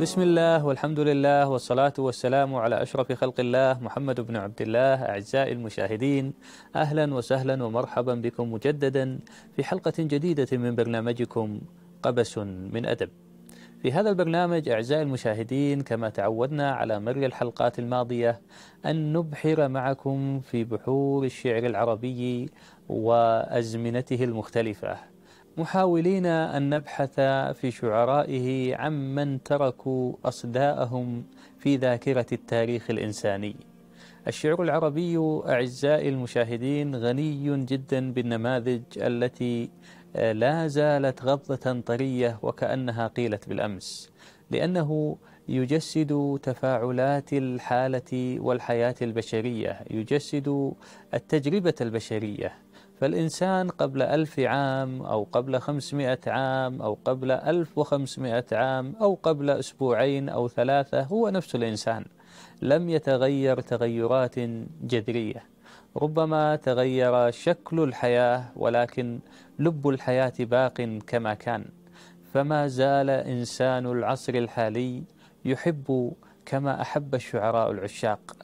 بسم الله والحمد لله والصلاة والسلام على أشرف خلق الله محمد بن عبد الله أعزائي المشاهدين أهلا وسهلا ومرحبا بكم مجددا في حلقة جديدة من برنامجكم قبس من أدب في هذا البرنامج أعزائي المشاهدين كما تعودنا على مر الحلقات الماضية أن نبحر معكم في بحور الشعر العربي وأزمنته المختلفة محاولين أن نبحث في شعرائه عمن تركوا أصداءهم في ذاكرة التاريخ الإنساني الشعر العربي أعزائي المشاهدين غني جدا بالنماذج التي آه، لا زالت غضة طرية وكأنها قيلت بالأمس لأنه يجسد تفاعلات الحالة والحياة البشرية يجسد التجربة البشرية فالإنسان قبل ألف عام أو قبل خمسمائة عام أو قبل ألف وخمسمائة عام أو قبل أسبوعين أو ثلاثة هو نفس الإنسان لم يتغير تغيرات جذرية ربما تغير شكل الحياة ولكن لب الحياة باق كما كان فما زال إنسان العصر الحالي يحب كما أحب الشعراء العشاق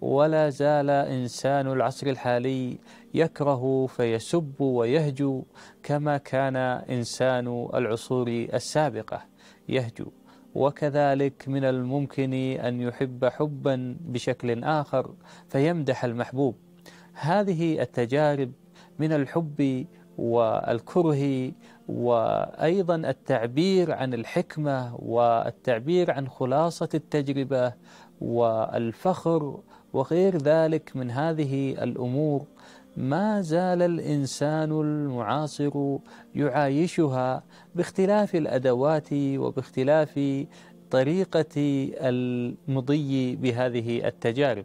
ولا زال إنسان العصر الحالي يكره فيسب ويهجو كما كان إنسان العصور السابقة يهجو وكذلك من الممكن أن يحب حبا بشكل آخر فيمدح المحبوب هذه التجارب من الحب والكره وايضا التعبير عن الحكمه والتعبير عن خلاصه التجربه والفخر وغير ذلك من هذه الامور ما زال الانسان المعاصر يعايشها باختلاف الادوات وباختلاف طريقه المضي بهذه التجارب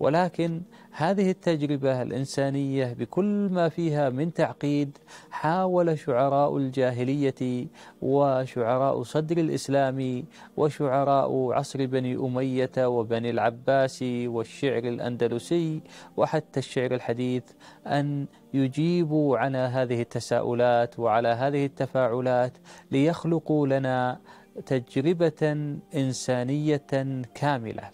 ولكن هذه التجربة الإنسانية بكل ما فيها من تعقيد حاول شعراء الجاهلية وشعراء صدر الإسلام وشعراء عصر بني أمية وبني العباس والشعر الأندلسي وحتى الشعر الحديث أن يجيبوا على هذه التساؤلات وعلى هذه التفاعلات ليخلقوا لنا تجربة إنسانية كاملة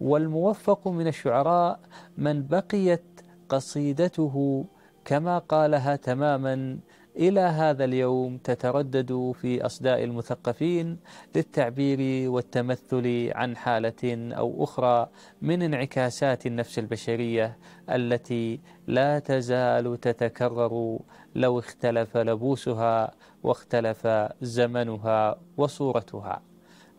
والموفق من الشعراء من بقيت قصيدته كما قالها تماما إلى هذا اليوم تتردد في أصداء المثقفين للتعبير والتمثل عن حالة أو أخرى من انعكاسات النفس البشرية التي لا تزال تتكرر لو اختلف لبوسها واختلف زمنها وصورتها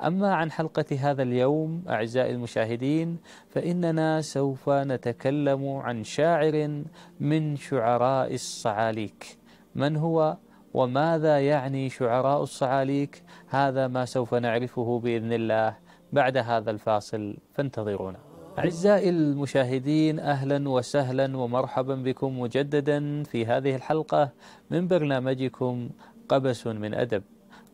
أما عن حلقة هذا اليوم أعزائي المشاهدين فإننا سوف نتكلم عن شاعر من شعراء الصعاليك من هو وماذا يعني شعراء الصعاليك هذا ما سوف نعرفه بإذن الله بعد هذا الفاصل فانتظرونا أعزائي المشاهدين أهلا وسهلا ومرحبا بكم مجددا في هذه الحلقة من برنامجكم قبس من أدب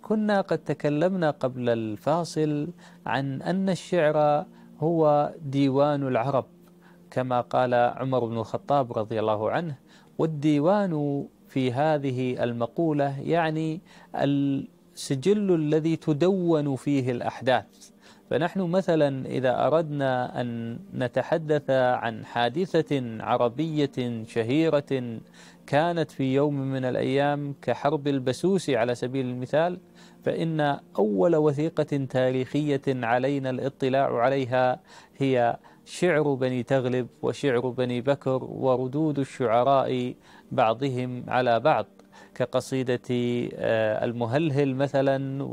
كنا قد تكلمنا قبل الفاصل عن أن الشعر هو ديوان العرب كما قال عمر بن الخطاب رضي الله عنه والديوان في هذه المقولة يعني السجل الذي تدون فيه الأحداث فنحن مثلا إذا أردنا أن نتحدث عن حادثة عربية شهيرة كانت في يوم من الأيام كحرب البسوس على سبيل المثال فإن أول وثيقة تاريخية علينا الاطلاع عليها هي شعر بني تغلب وشعر بني بكر وردود الشعراء بعضهم على بعض كقصيدة آه، المهلهل مثلا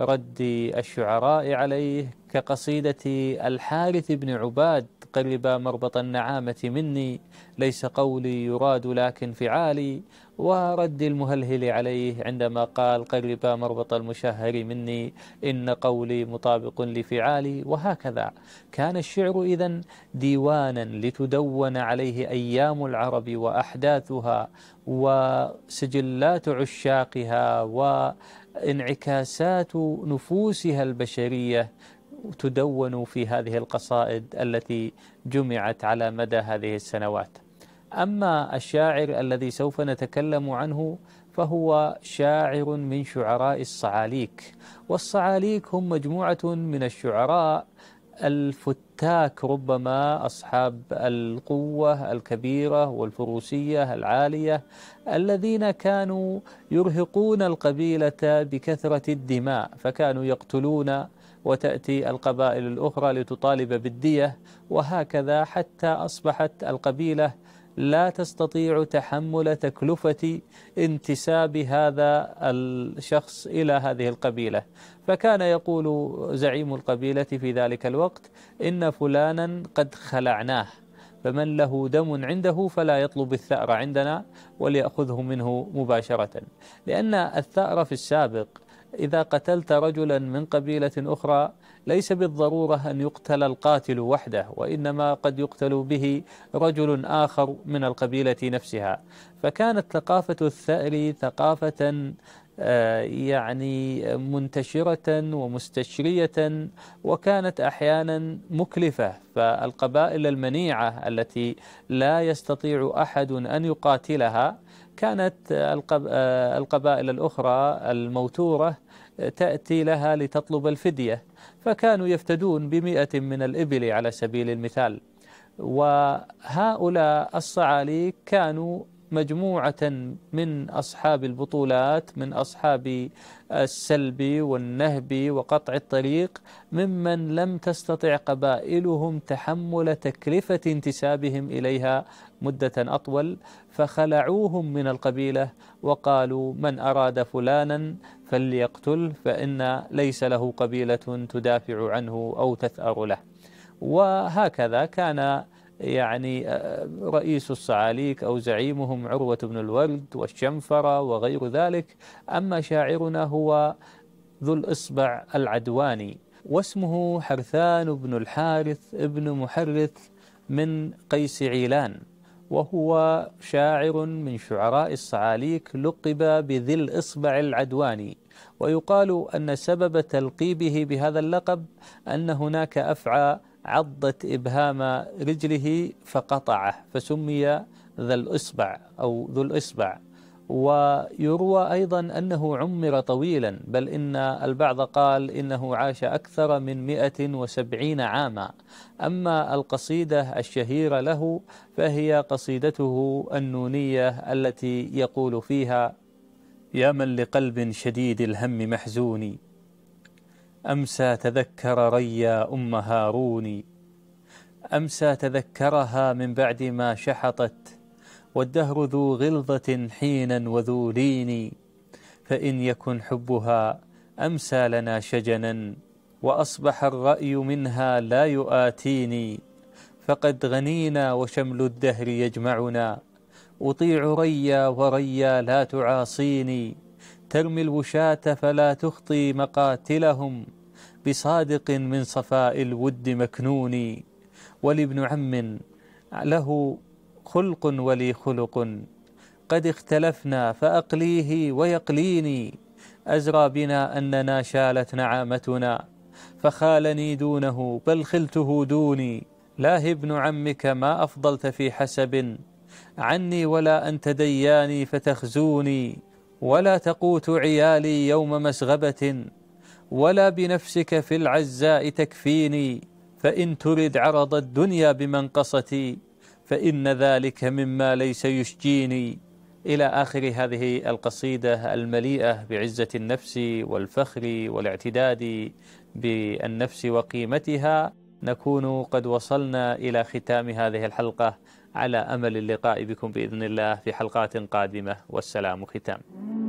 ورد الشعراء عليه كقصيدة الحارث بن عباد قرب مربط النعامة مني ليس قولي يراد لكن فعالي ورد المهلهل عليه عندما قال قرب مربط المشهر مني إن قولي مطابق لفعالي وهكذا كان الشعر إذا ديوانا لتدون عليه أيام العرب وأحداثها وسجلات عشاقها وانعكاسات نفوسها البشرية تدون في هذه القصائد التي جمعت على مدى هذه السنوات أما الشاعر الذي سوف نتكلم عنه فهو شاعر من شعراء الصعاليك والصعاليك هم مجموعة من الشعراء الفتاك ربما أصحاب القوة الكبيرة والفروسية العالية الذين كانوا يرهقون القبيلة بكثرة الدماء فكانوا يقتلون وتأتي القبائل الأخرى لتطالب بالدية وهكذا حتى أصبحت القبيلة لا تستطيع تحمل تكلفة انتساب هذا الشخص إلى هذه القبيلة فكان يقول زعيم القبيلة في ذلك الوقت إن فلانا قد خلعناه فمن له دم عنده فلا يطلب الثأر عندنا وليأخذه منه مباشرة لأن الثأر في السابق إذا قتلت رجلا من قبيلة أخرى ليس بالضرورة أن يقتل القاتل وحده وإنما قد يقتل به رجل آخر من القبيلة نفسها فكانت ثقافة الثأر ثقافة آه، يعني منتشرة ومستشرية وكانت أحيانا مكلفة فالقبائل المنيعة التي لا يستطيع أحد أن يقاتلها كانت آه، القبائل الأخرى الموتورة تأتي لها لتطلب الفدية فكانوا يفتدون بمئة من الإبل على سبيل المثال وهؤلاء الصعاليك كانوا مجموعة من أصحاب البطولات من أصحاب السلب والنهب وقطع الطريق ممن لم تستطع قبائلهم تحمل تكلفة انتسابهم إليها مدة أطول فخلعوهم من القبيلة وقالوا من أراد فلانا فليقتله فإن ليس له قبيلة تدافع عنه أو تثأر له وهكذا كان يعني آه، رئيس الصعاليك أو زعيمهم عروة بن الورد والشنفرة وغير ذلك أما شاعرنا هو ذو الإصبع العدواني واسمه حرثان بن الحارث بن محرث من قيس عيلان وهو شاعر من شعراء الصعاليك لقب بذي الإصبع العدواني ويقال أن سبب تلقيبه بهذا اللقب أن هناك أفعى عضت إبهام رجله فقطعه فسمي ذا الإصبع أو ذو الإصبع ويروى أيضا أنه عمر طويلا بل إن البعض قال إنه عاش أكثر من 170 عاما أما القصيدة الشهيرة له فهي قصيدته النونية التي يقول فيها يا من لقلب شديد الهم محزون أمسى تذكر ريا أم هارون أمسى تذكرها من بعد ما شحطت والدهر ذو غلظة حينا وذو لين فإن يكن حبها أمسى لنا شجنا وأصبح الرأي منها لا يؤاتيني فقد غنينا وشمل الدهر يجمعنا أطيع ريا وريا لا تعاصيني ترمي الوشاة فلا تخطي مقاتلهم بصادق من صفاء الود مكنون ولابن عم له خلق ولي خلق قد اختلفنا فأقليه ويقليني أزرى بنا أننا شالت نعامتنا فخالني دونه بل خلته دوني لا ابن عمك ما أفضلت في حسب عني ولا أنت دياني فتخزوني ولا تقوت عيالي يوم مسغبة ولا بنفسك في العزاء تكفيني فإن ترد عرض الدنيا بمنقصتي فإن ذلك مما ليس يشجيني إلى آخر هذه القصيدة المليئة بعزة النفس والفخر والاعتداد بالنفس وقيمتها نكون قد وصلنا إلى ختام هذه الحلقة على أمل اللقاء بكم بإذن الله في حلقات قادمة والسلام ختام